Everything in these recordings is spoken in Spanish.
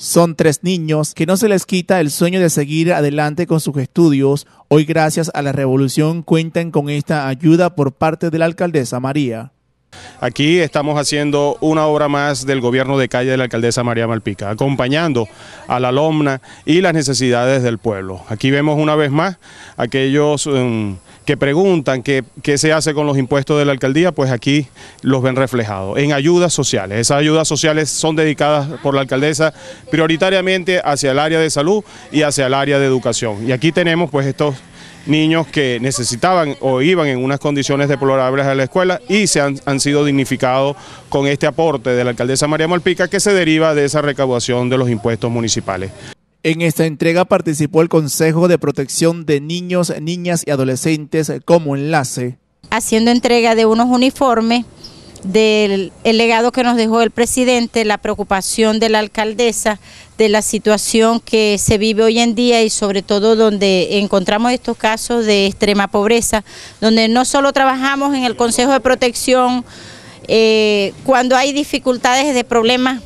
Son tres niños que no se les quita el sueño de seguir adelante con sus estudios. Hoy gracias a la revolución cuentan con esta ayuda por parte de la alcaldesa María. Aquí estamos haciendo una obra más del gobierno de calle de la alcaldesa María Malpica, acompañando a la alumna y las necesidades del pueblo. Aquí vemos una vez más aquellos em, que preguntan qué, qué se hace con los impuestos de la alcaldía, pues aquí los ven reflejados en ayudas sociales. Esas ayudas sociales son dedicadas por la alcaldesa prioritariamente hacia el área de salud y hacia el área de educación. Y aquí tenemos pues estos niños que necesitaban o iban en unas condiciones deplorables a la escuela y se han, han, sido dignificados con este aporte de la alcaldesa María Malpica que se deriva de esa recaudación de los impuestos municipales. En esta entrega participó el Consejo de Protección de Niños, Niñas y Adolescentes como enlace. Haciendo entrega de unos uniformes del legado que nos dejó el presidente, la preocupación de la alcaldesa, de la situación que se vive hoy en día y sobre todo donde encontramos estos casos de extrema pobreza, donde no solo trabajamos en el Consejo de Protección eh, cuando hay dificultades de problemas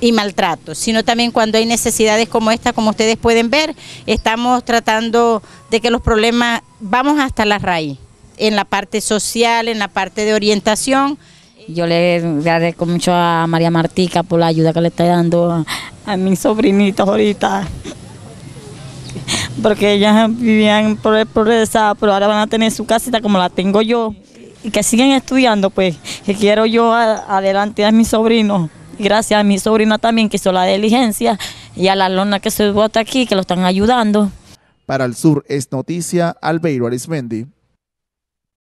y maltrato, sino también cuando hay necesidades como esta, como ustedes pueden ver, estamos tratando de que los problemas, vamos hasta la raíz, en la parte social, en la parte de orientación. Yo le agradezco mucho a María Martica por la ayuda que le está dando a, mis sobrinitos ahorita, porque ellas vivían por pobreza, pero ahora van a tener su casita como la tengo yo, y que siguen estudiando, pues, que quiero yo adelante a mis sobrinos gracias a mi sobrina también que hizo la diligencia y a la lona que se vota aquí, que lo están ayudando. Para el sur es noticia, Albeiro Arismendi.